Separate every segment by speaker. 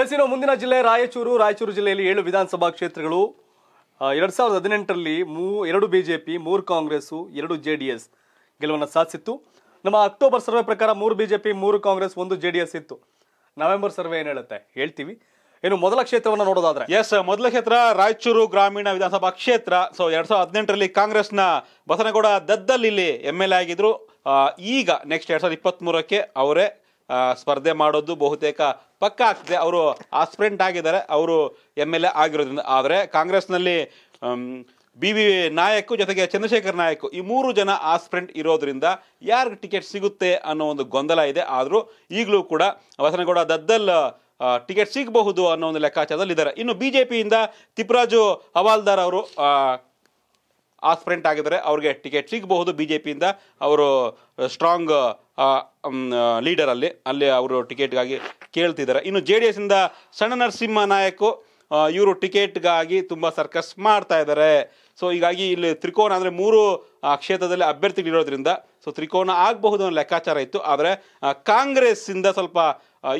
Speaker 1: S ಮುಂದಿನ ಜಿಲ್ಲೆ ರಾಯಚೂರು ರಾಯಚೂರು ಜಿಲ್ಲೆಯಲ್ಲಿ ಏಳು ವಿಧಾನಸಭಾ ಕ್ಷೇತ್ರಗಳು ಎರಡು ಸಾವಿರದ ಹದಿನೆಂಟರಲ್ಲಿ ಮೂ ಎರಡು ಬಿ ಜೆ ಪಿ ಮೂರು ಕಾಂಗ್ರೆಸ್ಸು ಎರಡು ಜೆ ಡಿ ಎಸ್ ಗೆಲುವನ್ನು ಸಾಧಿಸಿತ್ತು ನಮ್ಮ ಅಕ್ಟೋಬರ್ ಸರ್ವೆ ಪ್ರಕಾರ ಮೂರು ಬಿ ಜೆ ಪಿ ಮೂರು ಕಾಂಗ್ರೆಸ್ ಒಂದು ಜೆ ಡಿ ಎಸ್ ಇತ್ತು ನವೆಂಬರ್ ಸರ್ವೆ ಏನು ಹೇಳುತ್ತೆ ಹೇಳ್ತೀವಿ ಏನು ಮೊದಲ ಕ್ಷೇತ್ರವನ್ನು ನೋಡೋದಾದ್ರೆ ಎಸ್ ಮೊದಲ ಕ್ಷೇತ್ರ ರಾಯಚೂರು
Speaker 2: ಗ್ರಾಮೀಣ ವಿಧಾನಸಭಾ ಕ್ಷೇತ್ರ ಸೊ ಎರಡು ಸಾವಿರದ ಹದಿನೆಂಟರಲ್ಲಿ ಕಾಂಗ್ರೆಸ್ನ ಬಸನಗೌಡ ದದ್ದಲ್ಲಿ ಇಲ್ಲಿ ಎಮ್ ಎಲ್ ಎ ಆಗಿದ್ರು ಈಗ ನೆಕ್ಸ್ಟ್ ಎರಡು ಸಾವಿರದ ಇಪ್ಪತ್ತ್ ಮೂರಕ್ಕೆ ಅವರೇ ಸ್ಪರ್ಧೆ ಮಾಡೋದು ಬಹುತೇಕ ಪಕ್ಕ ಆಗ್ತಿದೆ ಅವರು ಆಸ್ಪ್ರೆಂಟ್ ಆಗಿದ್ದಾರೆ ಅವರು ಎಮ್ ಎಲ್ ಎ ಆಗಿರೋದ್ರಿಂದ ಆದರೆ ಕಾಂಗ್ರೆಸ್ನಲ್ಲಿ ಬಿ ವಿ ನಾಯಕ್ ಜೊತೆಗೆ ಚಂದ್ರಶೇಖರ್ ನಾಯಕ್ ಈ ಮೂರು ಜನ ಆಸ್ಪ್ರೆಂಟ್ ಇರೋದ್ರಿಂದ ಯಾರಿಗೆ ಟಿಕೆಟ್ ಸಿಗುತ್ತೆ ಅನ್ನೋ ಒಂದು ಗೊಂದಲ ಇದೆ ಆದರೂ ಈಗಲೂ ಕೂಡ ವಸನಗೌಡ ದದ್ದಲ್ ಟಿಕೆಟ್ ಸಿಗಬಹುದು ಅನ್ನೋ ಒಂದು ಲೆಕ್ಕಾಚಾರದಲ್ಲಿ ಇದ್ದಾರೆ ಇನ್ನು ಬಿ ಜೆ ಪಿಯಿಂದ ತಿಪ್ರಾಜು ಹವಾಲ್ದಾರ್ ಅವರು ಆಸ್ಪ್ರೆಂಟ್ ಆಗಿದ್ದಾರೆ ಅವ್ರಿಗೆ ಟಿಕೆಟ್ ಸಿಗಬಹುದು ಬಿ ಜೆ ಪಿಯಿಂದ ಅವರು ಸ್ಟ್ರಾಂಗ್ ಲೀಡರಲ್ಲಿ ಅಲ್ಲಿ ಅವರು ಟಿಕೆಟ್ಗಾಗಿ ಕೇಳ್ತಿದ್ದಾರೆ ಇನ್ನು ಜೆ ಡಿ ಎಸ್ಸಿಂದ ಸಣ್ಣ ನರಸಿಂಹ ನಾಯಕು ಇವರು ಟಿಕೆಟ್ಗಾಗಿ ತುಂಬ ಸರ್ಕಸ್ ಮಾಡ್ತಾ ಇದ್ದಾರೆ ಸೊ ಹೀಗಾಗಿ ಇಲ್ಲಿ ತ್ರಿಕೋನ ಅಂದರೆ ಮೂರು ಕ್ಷೇತ್ರದಲ್ಲಿ ಅಭ್ಯರ್ಥಿಗಳಿರೋದ್ರಿಂದ ಸೊ ತ್ರಿಕೋನ ಆಗಬಹುದು ಅನ್ನೋ ಲೆಕ್ಕಾಚಾರ ಇತ್ತು ಆದರೆ ಕಾಂಗ್ರೆಸ್ಸಿಂದ ಸ್ವಲ್ಪ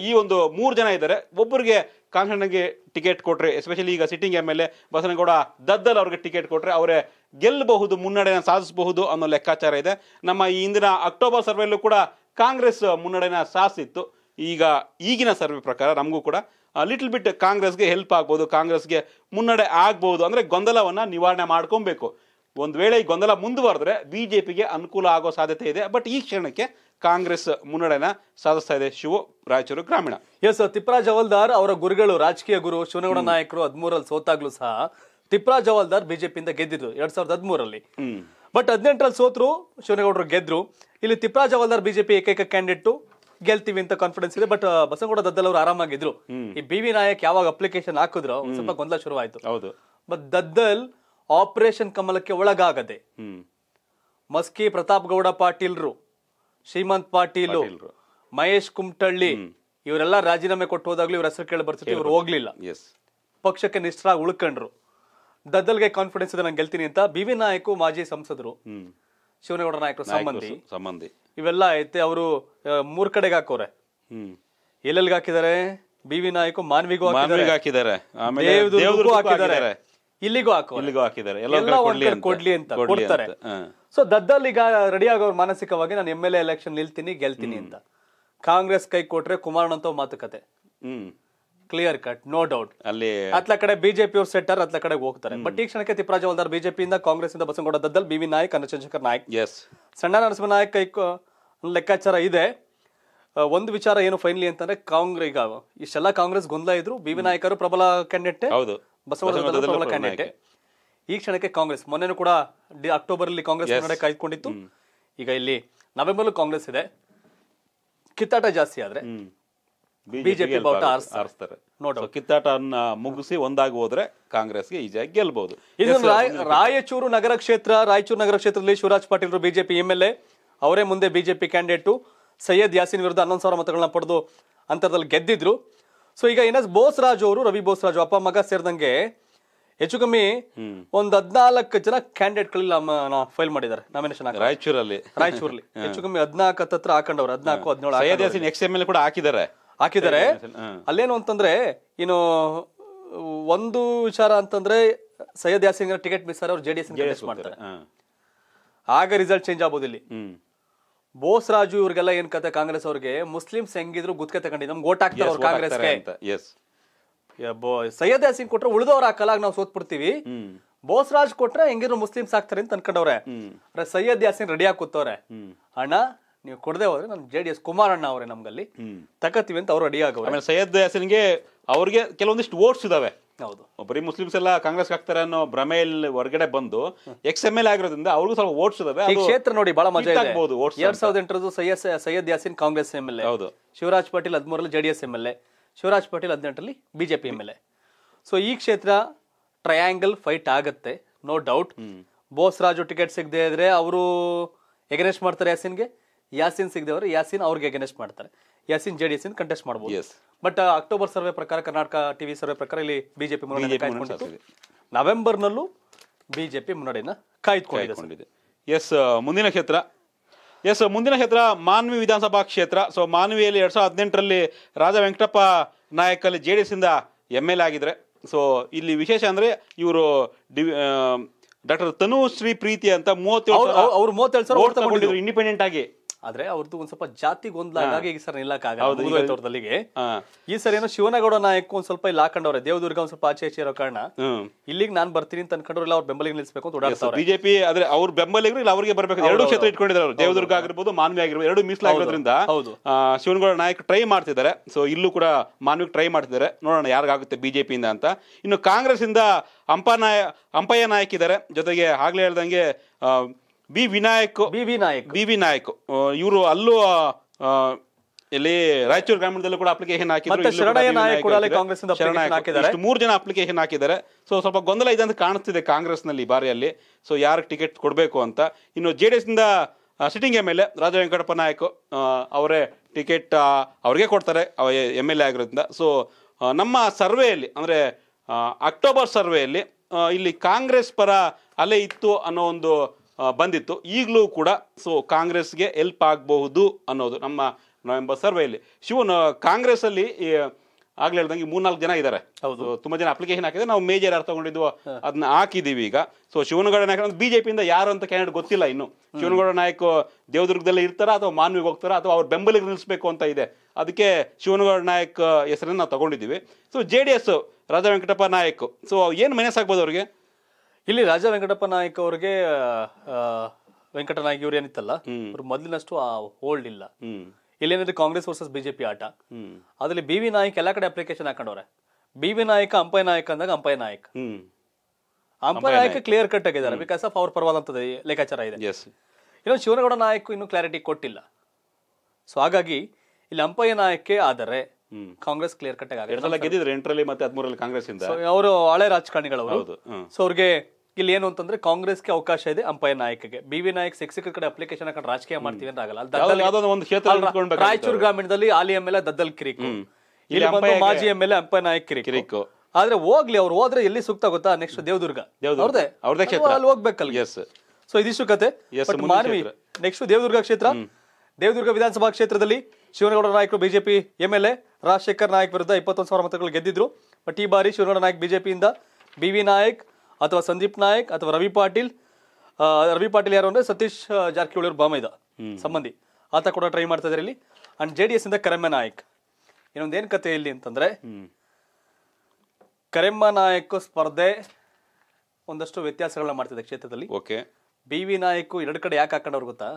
Speaker 2: ಈ ಒಂದು ಮೂರು ಜನ ಇದ್ದಾರೆ ಒಬ್ಬರಿಗೆ ಕಾನ್ಸ್ಟೆಂಟ್ಗೆ ಟಿಕೆಟ್ ಕೊಟ್ಟರೆ ಎಸ್ಪೆಷಲಿ ಈಗ sitting M L A Basanagouda Daddal ಅವ್ರಿಗೆ ಟಿಕೆಟ್ ಕೊಟ್ಟರೆ ಅವರೇ ಗೆಲ್ಲಬಹುದು ಮುನ್ನಡೆಯನ್ನು ಸಾಧಿಸಬಹುದು ಅನ್ನೋ ಲೆಕ್ಕಾಚಾರ ಇದೆ ನಮ್ಮ ಈ ಹಿಂದಿನ ಅಕ್ಟೋಬರ್ ಸರ್ವೆಯಲ್ಲೂ ಕೂಡ ಕಾಂಗ್ರೆಸ್ ಮುನ್ನಡೆಯನ್ನು ಸಾಧಿಸಿತ್ತು ಈಗ ಈಗಿನ ಸರ್ವೆ ಪ್ರಕಾರ ನಮಗೂ ಕೂಡ ಲಿಟಲ್ ಬಿಟ್ ಕಾಂಗ್ರೆಸ್ಗೆ ಹೆಲ್ಪ್ ಆಗ್ಬೋದು ಕಾಂಗ್ರೆಸ್ಗೆ ಮುನ್ನಡೆ ಆಗ್ಬೋದು ಅಂದರೆ ಗೊಂದಲವನ್ನು ನಿವಾರಣೆ ಮಾಡ್ಕೊಬೇಕು ಒಂದು ವೇಳೆ ಈ ಗೊಂದಲ ಮುಂದುವರೆದ್ರೆ ಬಿ ಜೆ ಪಿಗೆ ಅನುಕೂಲ ಆಗೋ ಸಾಧ್ಯತೆ ಇದೆ ಬಟ್ ಈ ಕ್ಷಣಕ್ಕೆ ಕಾಂಗ್ರೆಸ್ ಮುನ್ನಡೆನ ಸಾಧಿಸ್ತಾ ಇದೆ ಶಿವು ರಾಯಚೂರು ಗ್ರಾಮೀಣ
Speaker 1: ಎಸ್ ತಿಪ್ಪರಾಜ್ ಹವಾಲ್ದಾರ್ ಅವರ ಗುರುಗಳು ರಾಜಕೀಯ ಗುರು ಶಿವನಗೌಡ ನಾಯಕರು ಹದಿಮೂರಲ್ಲಿ ಸೋತಾಗ್ಲೂ ಸಹ ತಿಪ್ಪರಾಜ್ ಹವಾಲ್ದಾರ್ ಬಿಜೆಪಿಯಿಂದ ಗೆದ್ದಿದ್ರು ಎರಡ್ ಸಾವಿರದ ಹದಿಮೂರಲ್ಲಿ ಬಟ್ ಹದಿನೆಂಟರಲ್ಲಿ ಸೋತರು ಶಿವನಗೌಡರು ಗೆದ್ರು ಇಲ್ಲಿ ತಿಪ್ಪರಾಜ್ ಹವಾಲ್ದಾರ್ ಬಿಜೆಪಿ ಏಕೈಕ ಕ್ಯಾಂಡಿಡೇಟ್ ಗೆಲ್ತೀವಿ ಅಂತ ಕಾನ್ಫಿಡೆನ್ಸ್ ಇದೆ ಬಟ್ ಬಸವಗೌಡ ದದ್ದಲ್ ಅವರು ಆರಾಮಾಗಿದ್ರು ಈ ಬಿ ವಿ ನಾಯಕ್ ಯಾವಾಗ ಅಪ್ಲಿಕೇಶನ್ ಹಾಕಿದ್ರು ಸ್ವಲ್ಪ ಗೊಂದಲ ಶುರುವಾಯಿತು ಹೌದು ಬಟ್ ದದ್ದಲ್ ಆಪರೇಷನ್ ಕಮಲಕ್ಕೆ ಒಳಗಾಗದೆ ಮಸ್ಕಿ ಪ್ರತಾಪ್ ಗೌಡ ಪಾಟೀಲ್ರು ಶ್ರೀಮಂತ್ ಪಾಟೀಲ್ ಮಹೇಶ್ ಕುಮಟಳ್ಳಿ ಇವರೆಲ್ಲ ರಾಜೀನಾಮೆ ಕೊಟ್ಟು ಹೋದಾಗ್ಲೂ ಇವ್ರ ಹೆಸರು ಕೇಳಿ ಬರ್ತಿದ್ರು ಇವ್ರು ಹೋಗ್ಲಿಲ್ಲ ಪಕ್ಷಕ್ಕೆ ನಿಷ್ಠರ ಉಳ್ಕೊಂಡ್ರು ದದ್ದಲ್ಗೆ ಕಾನ್ಫಿಡೆನ್ಸ್ ಇದೆ ನಾನು ಗೆಲ್ತೀನಿ ಅಂತ ಬಿ ವಿ ಮಾಜಿ ಸಂಸದರು ಶಿವನಗೌಡ ನಾಯಕರು ಸಂಬಂಧಿ ಸಂಬಂಧಿ ಇವೆಲ್ಲ ಐತೆ ಅವರು ಮೂರ್ ಕಡೆಗೆ ಹಾಕೋರೆ ಎಲ್ಲೆಲ್ಲಿ ಹಾಕಿದ್ದಾರೆ ಬಿ ವಿ ನಾಯಕು ಮಾನವಿಗೂ ಹಾಕಿದ್ದಾರೆ ಹಾಕಿದ್ದಾರೆ ಇಲ್ಲಿಗೂ ಹಾಕೋ ಇಲ್ಲಿಗೂ ಹಾಕಿದ್ದಾರೆ ಎಲ್ಲ ಕೊಡ್ಲಿ ಅಂತ ಕೊಡ್ತಾರೆ ಸೊ ದದ್ದಲ್ಲಿ ಈಗ ರೆಡಿ ಆಗೋ ಮಾನಸಿಕವಾಗಿ ನಾನು ಎಮ್ ಎಲ್ ಎ ಎಲೆಕ್ಷನ್ ನಿಲ್ತೀನಿ ಗೆಲ್ತೀನಿ ಅಂತ ಕಾಂಗ್ರೆಸ್ ಕೈ ಕೊಟ್ರೆ ಕುಮಾರ್ ಅಂತ ಮಾತುಕತೆ ಕ್ಲಿಯರ್ ಕಟ್ ನೋ ಡೌಟ್ ಅಲ್ಲಿ ಅತ್ಲ ಕಡೆ ಬಿಜೆಪಿ ಅವ್ರು ಸೆಟ್ಟರ್ ಅತ್ಲ ಕಡೆ ಹೋಗ್ತಾರೆ ಬಟ್ ಈ ಕ್ಷಣಕ್ಕೆ ತಿಪ್ಪರಾಜ ಬಿಜೆಪಿ ಇಂದ ಕಾಂಗ್ರೆಸ್ ಇಂದ Basanagouda Daddal B V Nayak Chandrashekhar Nayak S Sanna Narasimha Nayak ಕೈ ಲೆಕ್ಕಾಚಾರ ಇದೆ ಒಂದು ವಿಚಾರ ಏನು ಫೈನಲಿ ಅಂತಂದ್ರೆ ಕಾಂಗ್ರೆಸ್ ಈಗ ಇಷ್ಟೆಲ್ಲ ಕಾಂಗ್ರೆಸ್ ಗೊಂದಲ ಇದ್ರು ಬಿ ವಿ ನಾಯಕರು ಪ್ರಬಲ ಕ್ಯಾಂಡಿಡೇಟ್ ಹೌದು ಬಸವರಾಜ ಪ್ರಬಲ ಕ್ಯಾಂಡಿಡೇಟ್ ಈ ಕ್ಷಣಕ್ಕೆ ಕಾಂಗ್ರೆಸ್ ಮೊನ್ನೆನೂ ಕೂಡ ಅಕ್ಟೋಬರ್ ಅಲ್ಲಿ ಕಾಂಗ್ರೆಸ್ ಕಾಯ್ದುಕೊಂಡಿತ್ತು ಈಗ ಇಲ್ಲಿ ನವೆಂಬರ್ ಕಾಂಗ್ರೆಸ್ ಇದೆ ಕಿತ್ತಾಟ ಜಾಸ್ತಿ ಆದ್ರೆ
Speaker 2: ಬಿಜೆಪಿ ನೋಡ ಕಿತ್ತಾಟ ಮುಗಿಸಿ ಒಂದಾಗಿ ಹೋದ್ರೆ ಕಾಂಗ್ರೆಸ್ಗೆ ಈಜಾಗಿ
Speaker 1: ಗೆಲ್ಬಹುದು ರಾಯಚೂರು ನಗರ ಕ್ಷೇತ್ರ ರಾಯಚೂರು ನಗರ ಕ್ಷೇತ್ರದಲ್ಲಿ Shivaraj Patil BJP M L A ಅವರೇ ಮುಂದೆ ಬಿಜೆಪಿ ಕ್ಯಾಂಡಿಡೇಟು ಸೈಯದ್ ಯಾಸಿನ್ ವಿರುದ್ಧ ಹನ್ನೊಂದು ಸಾವಿರ ಮತಗಳನ್ನ ಪಡೆದು ಅಂತರದಲ್ಲಿ ಗೆದ್ದಿದ್ರು ಸೊ ಈಗ ಎನ್ ಎಸ್ ಬೋಸರಾಜ್ ಅವರು ರವಿ ರಾಜು ಅಪ್ಪ ಮಗ ಸೇರಿದಂಗೆ ಹೆಚ್ಚು ಕಮ್ಮಿ ಒಂದ್ ಹದ್ನಾಲ್ಕು ಜನ ಕ್ಯಾಂಡಿಡೇಟ್ಗಳಿಲ್ಲ ಫೈಲ್ ಮಾಡಿದ್ದಾರೆ ನಾಮಿನೇಷನ್ ರಾಯಚೂರಲ್ಲಿ ರಾಯಚೂರಲ್ಲಿ ಹೆಚ್ಚು ಕಮ್ಮಿ ಹದ್ನಾಲ್ಕು ಹತ್ರ ಹಾಕೊಂಡವ್ರು ಹದ್ನಾಲ್ಕು ಹದಿನೇಳು ನೆಕ್ಸ್ಟ್ ಎಮ್ ಎಲ್ ಕೂಡ ಹಾಕಿದ್ದಾರೆ ಹಾಕಿದ್ದಾರೆ ಅಲ್ಲೇನು ಅಂತಂದ್ರೆ ಇನ್ನು ಒಂದು ವಿಚಾರ ಅಂತಂದ್ರೆ ಸೈಯದ್ ಯಾಸಿನ್ ಟಿಕೆಟ್ ಮಿಸ್ ಅವ್ರು ಜೆ ಡಿ ಎಸ್ ಮಾಡ್ತಾರೆ ಆಗ ರಿಸಲ್ಟ್ ಚೇಂಜ್ ಆಗ್ಬೋದು ಇಲ್ಲಿ ಬೋಸ್ ರಾಜು ಇವ್ರಿಗೆಲ್ಲ ಏನ್ ಕತೆ ಕಾಂಗ್ರೆಸ್ ಅವ್ರಿಗೆ ಮುಸ್ಲಿಮ್ಸ್ ಹೆಂಗಿದ್ರು ಗುತ್ಕೆ ತಕೊಂಡಿ ನಮ್ಗೆ ಓಟ್ ಹಾಕ್ತಾರೆ ಕಾಂಗ್ರೆಸ್ ಸೈಯದ್ ಯಾಸಿನ್ ಕೊಟ್ರೆ ಉಳಿದವ್ರ ಆ ಕಲಾಗ ನಾವು ಬೋಸ್ ಬೋಸ್ರಾಜ್ ಕೊಟ್ರೆ ಹೆಂಗಿದ್ರು ಮುಸ್ಲಿಮ್ಸ್ ಆಗ್ತಾರೆ ಅಂತ ಅನ್ಕೊಂಡವ್ರೆ ಅಂದ್ರೆ ಸೈಯದ್ ಯಾಸಿನ್ ರೆಡಿ ಆಗಿ ಅಣ್ಣ ನೀವು ಕೊಡದೆ ಹೋದ್ರೆ ನಮ್ ಜೆ ಡಿ ಎಸ್ ಕುಮಾರಣ್ಣ ಅವರೇ ನಮ್ಗಲ್ಲಿ ತಕತ್ತೀವಿ ಅಂತ ಅವ್ರು ರೆಡಿ ಆಗವ್ರೆ ಸೈಯದ್ ಯಾಸಿನ್ಗೆ ಅವ್ರಿಗೆ ಕೆಲವೊಂದಿಷ್ಟು ವೋಟ್ಸ್ ಇದಾವೆ ಹೌದು ಬರೀ ಮುಸ್ಲಿಮ್ಸ್ ಎಲ್ಲ ಕಾಂಗ್ರೆಸ್ ಹಾಕ್ತಾರೆ ಅನ್ನೋ ಭ್ರಮೆಯಲ್ಲಿ ಹೊರಗಡೆ ಬಂದು ಎಕ್ಸ್ ಎಮ್ ಎಲ್ ಆಗಿರೋದ್ರಿಂದ ಅವ್ರಿಗೂ ಸ್ವಲ್ಪ ಓಟ್ಸ್ ಇದಾವೆ ಕ್ಷೇತ್ರ ನೋಡಿ ಬಹಳ ಮಜಾ ಆಗ್ಬಹುದು ಎರಡ್ ಸಾವಿರದ ಎಂಟರದ್ದು Syed Syed Yasin Congress M L A ಹೌದು ಶಿವರಾಜ್ ಪಾಟೀಲ್ ಹದಿಮೂರಲ್ಲಿ JDS M L A Shivaraj Patil ಹದಿನೆಂಟರಲ್ಲಿ B J P M L A so ಈ ಕ್ಷೇತ್ರ ಟ್ರಯಾಂಗಲ್ ಫೈಟ್ ಆಗುತ್ತೆ ನೋ ಡೌಟ್ ಬೋಸ್ರಾಜು ಟಿಕೆಟ್ ಸಿಗದೆ ಇದ್ರೆ ಅವರು ಎಗನೆಸ್ಟ್ ಮಾಡ್ತಾರೆ ಯಾಸಿನ್ಗೆ ಯಾಸಿನ್ ಸಿಗದೆವ್ರೆ ಯಾಸಿನ್ ಅವ್ರಿಗೆ ಎಗನೆಸ್ಟ್ ಮಾಡ್ತಾರೆ Yasin J D S contest ಮಾಡ್ಬೋದು ಬಟ್ ಅಕ್ಟೋಬರ್ ಸರ್ವೆ ಪ್ರಕಾರ ಕರ್ನಾಟಕ ಟಿವಿ ಸರ್ವೆ ಪ್ರಕಾರ ಇಲ್ಲಿ ಬಿಜೆಪಿ ನವೆಂಬರ್ನಲ್ಲೂ ಬಿಜೆಪಿ ಮುನ್ನಡೆಯನ್ನು ಕಾಯ್ದುಕೊಂಡಿದೆ
Speaker 2: ಎಸ್ ಮುಂದಿನ ಕ್ಷೇತ್ರ ಎಸ್ ಮುಂದಿನ ಕ್ಷೇತ್ರ ಮಾನ್ವಿ ವಿಧಾನಸಭಾ ಕ್ಷೇತ್ರ ಸೊ ಮಾನ್ವಿಯಲ್ಲಿ ಎರಡ್ ಸಾವಿರದ ಹದಿನೆಂಟರಲ್ಲಿ ರಾಜ ವೆಂಕಟಪ್ಪ ನಾಯಕಲ್ಲಿ ಜೆ ಡಿ ಎಸ್ ಇಂದ ಎಮ್ ಎಲ್ ಎ ಆಗಿದ್ರೆ ಸೊ ಇಲ್ಲಿ ವಿಶೇಷ ಅಂದ್ರೆ ಇವರು ಡಿ ಡಾಕ್ಟರ್ ಶ್ರೀ ಪ್ರೀತಿ ಅಂತ ಮೂವತ್ತೇಳು
Speaker 1: ಇಂಡಿಪೆಂಡೆಂಟ್ ಆಗಿ ಆದ್ರೆ ಅವ್ರದ್ದು ಒಂದ್ ಸ್ವಲ್ಪ ಜಾತಿ ಹಾಗಾಗಿ ಈ ಸರ್ ನಿಲ್ಲಕ್ಕಾಗಲ್ಲ ಈ ಸರ್ ಏನೋ ಶಿವನಗೌಡ ನಾಯಕ್ ಒಂದ್ ಸ್ವಲ್ಪ ಇಲ್ಲಿ ಹಾಕೊಂಡವ್ರೆ ದೇವದುರ್ಗ ಒಂದ್ ಸ್ವಲ್ಪ ಆಚೆ ಆಚೆ ಇರೋ ಕಾರಣ ಇಲ್ಲಿಗೆ ನಾನ್ ಬರ್ತೀನಿ ಅಂತ ಇಲ್ಲ ಅವ್ರ ಬೆಂಬಲಿಗೆ ನಿಲ್ಸ್ಬೇಕು ಅಂತ ಓಡಾಡ್ತಾರೆ
Speaker 2: ಬಿಜೆಪಿ ಆದ್ರೆ ಅವ್ರ ಬೆಂಬಲಿಗರು ಇಲ್ಲ ಅವರಿಗೆ ಬರಬೇಕು ಎರಡು ಕ್ಷೇತ್ರ ಇಟ್ಕೊಂಡಿದ್ದಾರೆ ಅವರು ದೇವದುರ್ಗ ಆಗಿರ್ಬೋದು ಮಾನ್ವಿ ಆಗಿರ್ಬೋದು ಎರಡು ಮೀಸಲಾಗಿರೋದ್ರಿಂದ ಹೌದು ಶಿವನಗೌಡ ನಾಯಕ್ ಟ್ರೈ ಮಾಡ್ತಿದ್ದಾರೆ ಸೊ ಇಲ್ಲೂ ಕೂಡ ಮಾನ್ವಿಗೆ ಟ್ರೈ ಮಾಡ್ತಿದ್ದಾರೆ ನೋಡೋಣ ಯಾರಿಗಾಗುತ್ತೆ ಬಿಜೆಪಿಯಿಂದ ಅಂತ ಇನ್ನು ಕಾಂಗ್ರೆಸ್ ಇಂದ ಅಂಪ ನಾಯ ಅಂಪಯ್ಯ ನಾಯಕ್ ಇದ್ದಾರೆ ಜೊತೆಗೆ ಆಗ್ಲೇ ಹೇಳ್ದಂಗೆ B Vinayak B V Nayak B V Nayak ಇವರು ಅಲ್ಲೂ ಇಲ್ಲಿ ರಾಯಚೂರು ಗ್ರಾಮೀಣದಲ್ಲೂ ಕೂಡ ಅಪ್ಲಿಕೇಶನ್ ನಾಯಕ್ ಕೂಡ ಹಾಕಿದ್ದಾರೆ. ಮೂರು ಜನ ಅಪ್ಲಿಕೇಶನ್ ಹಾಕಿದ್ದಾರೆ ಸೊ ಸ್ವಲ್ಪ ಗೊಂದಲ ಇದೆ ಅಂತ ಕಾಣಿಸ್ತಿದೆ ಕಾಂಗ್ರೆಸ್ನಲ್ಲಿ ಈ ಬಾರಿಯಲ್ಲಿ ಸೊ ಯಾರಿಗೆ ಟಿಕೆಟ್ ಕೊಡಬೇಕು ಅಂತ ಇನ್ನು ಜೆ ಡಿ ಇಂದ sitting M L A Raja Venkatappa Nayak ಅವರೇ ಟಿಕೆಟ್ ಅವ್ರಿಗೆ ಕೊಡ್ತಾರೆ ಎಮ್ ಎಲ್ ಎ ಆಗಿರೋದ್ರಿಂದ ಸೊ ನಮ್ಮ ಸರ್ವೆಯಲ್ಲಿ ಅಂದ್ರೆ ಅಕ್ಟೋಬರ್ ಸರ್ವೆಯಲ್ಲಿ ಇಲ್ಲಿ ಕಾಂಗ್ರೆಸ್ ಪರ ಅಲೆ ಇತ್ತು ಅನ್ನೋ ಒಂದು ಬಂದಿತ್ತು ಈಗಲೂ ಕೂಡ ಸೊ ಕಾಂಗ್ರೆಸ್ಗೆ ಎಲ್ಪ್ ಆಗಬಹುದು ಅನ್ನೋದು ನಮ್ಮ ನವೆಂಬರ್ ಸರ್ವೆಯಲ್ಲಿ ಶಿವನ್ ಕಾಂಗ್ರೆಸ್ಸಲ್ಲಿ ಆಗ್ಲೇ ಹೇಳ್ದಂಗೆ ಮೂರ್ನಾಲ್ಕು ಜನ ಇದ್ದಾರೆ ಹೌದು ತುಂಬ ಜನ ಅಪ್ಲಿಕೇಶನ್ ಹಾಕಿದ್ರೆ ನಾವು ಮೇಜರ್ ಯಾರು ತಗೊಂಡಿದ್ವು ಅದನ್ನ ಹಾಕಿದ್ದೀವಿ ಈಗ ಸೊ ಶಿವನಗೌಡ ನಾಯಕ ಪಿಯಿಂದ ಯಾರು ಅಂತ ಕ್ಯಾಂಡಿಡೇಟ್ ಗೊತ್ತಿಲ್ಲ ಇನ್ನು ಶಿವನಗೌಡ ನಾಯಕ್ ದೇವದುರ್ಗದಲ್ಲಿ ಇರ್ತಾರ ಅಥವಾ ಮಾನ್ವಿಗೆ ಹೋಗ್ತಾರ ಅಥವಾ ಅವ್ರ ಬೆಂಬಲಿಗೆ ನಿಲ್ಲಿಸಬೇಕು ಅಂತ ಇದೆ ಅದಕ್ಕೆ ಶಿವನಗೌಡ ನಾಯಕ್ ಹೆಸರನ್ನು ನಾವು ತಗೊಂಡಿದ್ದೀವಿ so J D S Raja Venkatappa Nayak so ಏನು ಮೈನಸ್ ಆಗ್ಬೋದು ಅವ್ರಿಗೆ
Speaker 1: ಇಲ್ಲಿ ರಾಜ ವೆಂಕಟಪ್ಪ ನಾಯಕ್ ಅವರಿಗೆ ನಾಯಕ್ ಇವ್ರು ಏನಿತ್ತಲ್ಲ ಅವ್ರು ಮೊದಲಿನಷ್ಟು ಆ ಹೋಲ್ಡ್ ಇಲ್ಲ ಇಲ್ಲೇನಿದ್ರೆ ಕಾಂಗ್ರೆಸ್ ವರ್ಸಸ್ ಬಿಜೆಪಿ ಆಟ ಅದ್ರಲ್ಲಿ ಬಿ ವಿ ನಾಯಕ್ ಎಲ್ಲಾ ಕಡೆ ಅಪ್ಲಿಕೇಶನ್ ಹಾಕೊಂಡವ್ರೆ ಬಿ ವಿ ನಾಯಕ ಅಂಪೈ ನಾಯಕ್ ಅಂದಾಗ ಅಂಪೈ ನಾಯಕ್ ಅಂಪೈ ನಾಯಕ ಕ್ಲಿಯರ್ ಕಟ್ ಆಗಿದ್ದಾರೆ ಬಿಕಾಸ್ ಆಫ್ ಅವ್ರ ಪರವಾದಂತದ್ದು ಲೆಕ್ಕಾಚಾರ ಇದೆ ಇನ್ನೊಂದು ಶಿವನಗೌಡ ನಾಯಕ್ ಇನ್ನು ಕ್ಲಾರಿಟಿ ಕೊಟ್ಟಿಲ್ಲ ಸೊ ಹಾಗಾಗಿ ಇಲ್ಲಿ ಅಂಪಯ್ಯ ನಾಯಕ್ ಆದರೆ ಕಾಂಗ್ರೆಸ್ ಕ್ಲಿಯರ್ ಕಟ್ ಆಗಿದೆ ಗೆದ್ದಿದ್ರು
Speaker 2: ಎಂಟರಲ್ಲಿ ಮತ್ತೆ ಹದಿಮೂರಲ್ಲಿ ಕಾಂಗ್ರೆಸ್
Speaker 1: ಅವರು ಹಳೆ ರಾಜಕಾರಣಿಗಳು ಸೊ ಅವ್ರಿಗೆ ಇಲ್ಲಿ ಏನು ಅಂತಂದ್ರೆ ಕಾಂಗ್ರೆಸ್ಗೆ ಅವಕಾಶ ಇದೆ ಅಂಪೈರ್ ನಾಯಕಗೆ ಬಿ ವಿ ನಾಯಕ್ ಕಡೆ ಅಪ್ಲಿಕೇಶನ್ ಹಾಕೊಂಡು ರಾಜಕೀಯ ಮಾಡ್ತೀವಿ ಅಂತ ಆಗಲ್ಲ ರಾಯಚೂರು ಗ್ರಾಮೀಣದಲ್ಲಿ ಆಲಿ ಎಂ ಎಲ್ ಎ ದದ್ದಲ್ ಮಾಜಿ M L A Hampayya Nayak ಕಿರಿಕ್ ಆದ್ರೆ ಹೋಗ್ಲಿ ಅವ್ರು ಹೋದ್ರೆ ಎಲ್ಲಿ ಸೂಕ್ತ ಗೊತ್ತಾ ನೆಕ್ಸ್ಟ್ ದೇವದುರ್ಗ ಅವ್ರದೇ ಅಲ್ಲಿ ಹೋಗ್ಬೇಕಲ್ಲ ಸೊ ಇದಿಷ್ಟು ಕತೆ ಮಾನವಿ ನೆಕ್ಸ್ಟ್ ದೇವದುರ್ಗ ಕ್ಷೇತ್ರ ದೇವದುರ್ಗ ವಿಧಾನಸಭಾ ಕ್ಷೇತ್ರದಲ್ಲಿ ಶಿವನಗೌಡ ನಾಯಕರು BJP M L A Rajashekhar Nayak ವಿರುದ್ಧ ಇಪ್ಪತ್ತೊಂದು ಸಾವಿರ ಮತಗಳು ಗೆದ್ದಿದ್ರು ಬಟ್ ಈ ಬಾರಿ ಶಿವನಗೌಡ ನಾಯಕ್ ಬಿಜೆಪಿಯಿಂದ ಬಿ ವಿ ನಾಯಕ್ ಅಥವಾ ಸಂದೀಪ್ ನಾಯಕ್ ಅಥವಾ ರವಿ ಪಾಟೀಲ್ ರವಿ ಪಾಟೀಲ್ ಯಾರು ಅಂದ್ರೆ ಸತೀಶ್ ಜಾರಕಿಹೊಳಿ ಅವ್ರ ಬಾಮೈದ ಸಂಬಂಧಿ ಆತ ಕೂಡ ಟ್ರೈ ಮಾಡ್ತಾ ಇದಾರೆ ಇಲ್ಲಿ ಅಂಡ್ ಜೆ ಡಿ ಎಸ್ ಇಂದ ಕರೆಮ್ಮ ನಾಯಕ್ ಇನ್ನೊಂದು ಏನು ಕತೆ ಇಲ್ಲಿ ಅಂತಂದ್ರೆ ಕರೆಮ್ಮ ನಾಯಕ್ ಸ್ಪರ್ಧೆ ಒಂದಷ್ಟು ವ್ಯತ್ಯಾಸಗಳನ್ನ ಮಾಡ್ತಿದೆ ಕ್ಷೇತ್ರದಲ್ಲಿ ಓಕೆ ಬಿ ವಿ ನಾಯಕ್ ಎರಡು ಕಡೆ ಯಾಕೆ ಹಾಕೊಂಡವ್ರು ಗೊತ್ತಾ